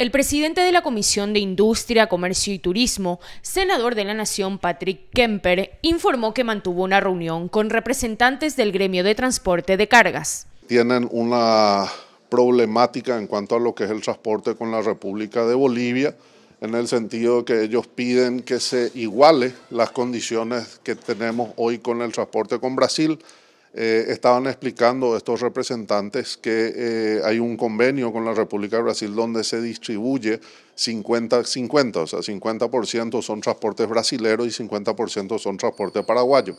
El presidente de la Comisión de Industria, Comercio y Turismo, senador de la Nación Patrick Kemper, informó que mantuvo una reunión con representantes del gremio de transporte de cargas. Tienen una problemática en cuanto a lo que es el transporte con la República de Bolivia, en el sentido que ellos piden que se iguale las condiciones que tenemos hoy con el transporte con Brasil. Eh, estaban explicando estos representantes que eh, hay un convenio con la República de Brasil donde se distribuye 50-50, o sea, 50% son transportes brasileros y 50% son transportes paraguayos.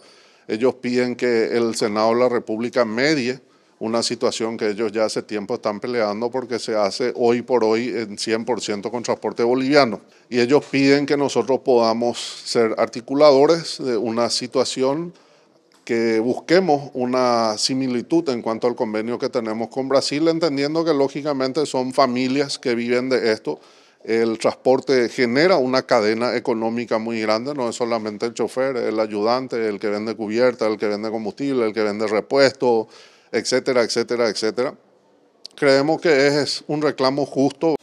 Ellos piden que el Senado de la República medie una situación que ellos ya hace tiempo están peleando porque se hace hoy por hoy en 100% con transporte boliviano. Y ellos piden que nosotros podamos ser articuladores de una situación que busquemos una similitud en cuanto al convenio que tenemos con Brasil, entendiendo que lógicamente son familias que viven de esto. El transporte genera una cadena económica muy grande, no es solamente el chofer, el ayudante, el que vende cubierta, el que vende combustible, el que vende repuesto, etcétera, etcétera, etcétera. Creemos que es un reclamo justo.